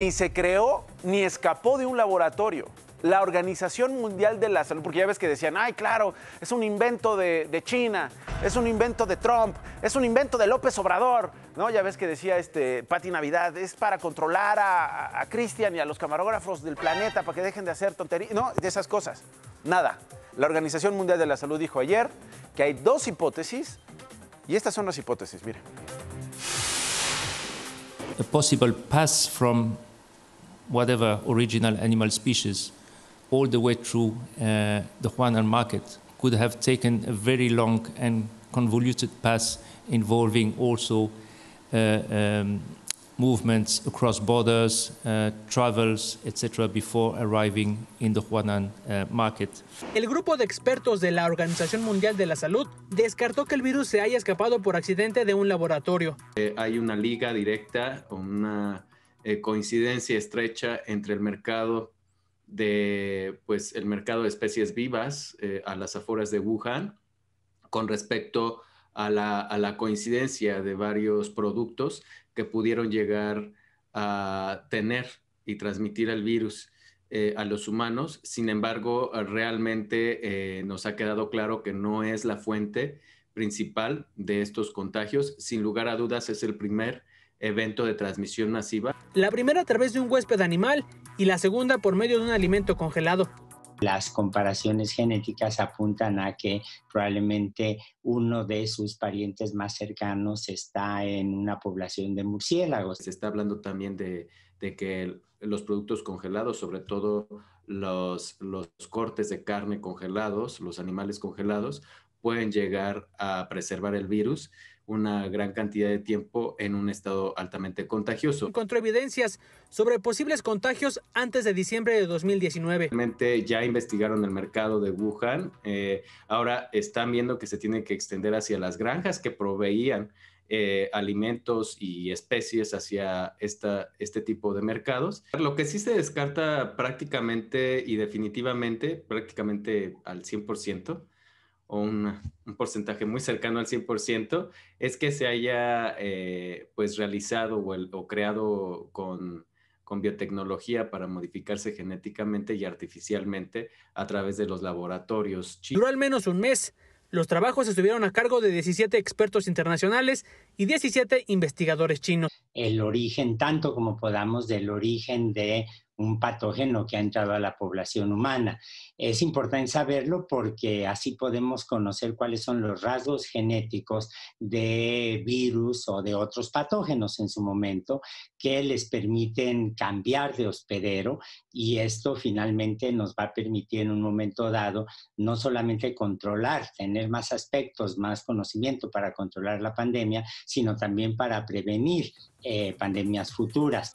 ni se creó ni escapó de un laboratorio. La Organización Mundial de la Salud, porque ya ves que decían, ay, claro, es un invento de, China, es un invento de Trump, es un invento de López Obrador, ¿no? Ya ves que decía este Pati Navidad, es para controlar a, Cristian y a los camarógrafos del planeta para que dejen de hacer tonterías, no, de esas cosas. Nada. La Organización Mundial de la Salud dijo ayer que hay dos hipótesis y estas son las hipótesis, miren. The possible pass from whatever original animal species all the way through uh, the Huanan market could have taken a very long and convoluted path involving also uh, um, movements across borders, uh, travels, etc., before arriving in the Huanan uh, market. El grupo de expertos de la Organización Mundial de la Salud descartó que el virus se haya escapado por accidente de un laboratorio. Eh, hay una liga directa, una Eh, coincidencia estrecha entre el mercado de, pues, el mercado de especies vivas eh, a las afueras de Wuhan con respecto a la, coincidencia de varios productos que pudieron llegar a tener y transmitir el virus. Eh, a los humanos. Sin embargo, realmente nos ha quedado claro que no es la fuente principal de estos contagios. Sin lugar a dudas, es el primer evento de transmisión masiva. La primera a través de un huésped animal y la segunda por medio de un alimento congelado. Las comparaciones genéticas apuntan a que probablemente uno de sus parientes más cercanos está en una población de murciélagos. Se está hablando también de, que los productos congelados, sobre todo los cortes de carne congelados, los animales congelados, pueden llegar a preservar el virus, una gran cantidad de tiempo en un estado altamente contagioso. Encontró evidencias sobre posibles contagios antes de diciembre de 2019. Realmente ya investigaron el mercado de Wuhan. Eh, ahora están viendo que se tiene que extender hacia las granjas que proveían eh, alimentos y especies hacia esta, este tipo de mercados. Lo que sí se descarta prácticamente y definitivamente, prácticamente al 100%, o un, porcentaje muy cercano al 100%, es que se haya eh, pues realizado o, creado con, biotecnología para modificarse genéticamente y artificialmente a través de los laboratorios. Duró al menos un mes. Los trabajos estuvieron a cargo de 17 expertos internacionales y 17 investigadores chinos. El origen, tanto como podamos, del origen de un patógeno que ha entrado a la población humana. Es importante saberlo porque así podemos conocer cuáles son los rasgos genéticos de virus o de otros patógenos en su momento que les permiten cambiar de hospedero y esto finalmente nos va a permitir en un momento dado no solamente controlar, tener más aspectos, más conocimiento para controlar la pandemia, sino también para prevenir eh, pandemias futuras.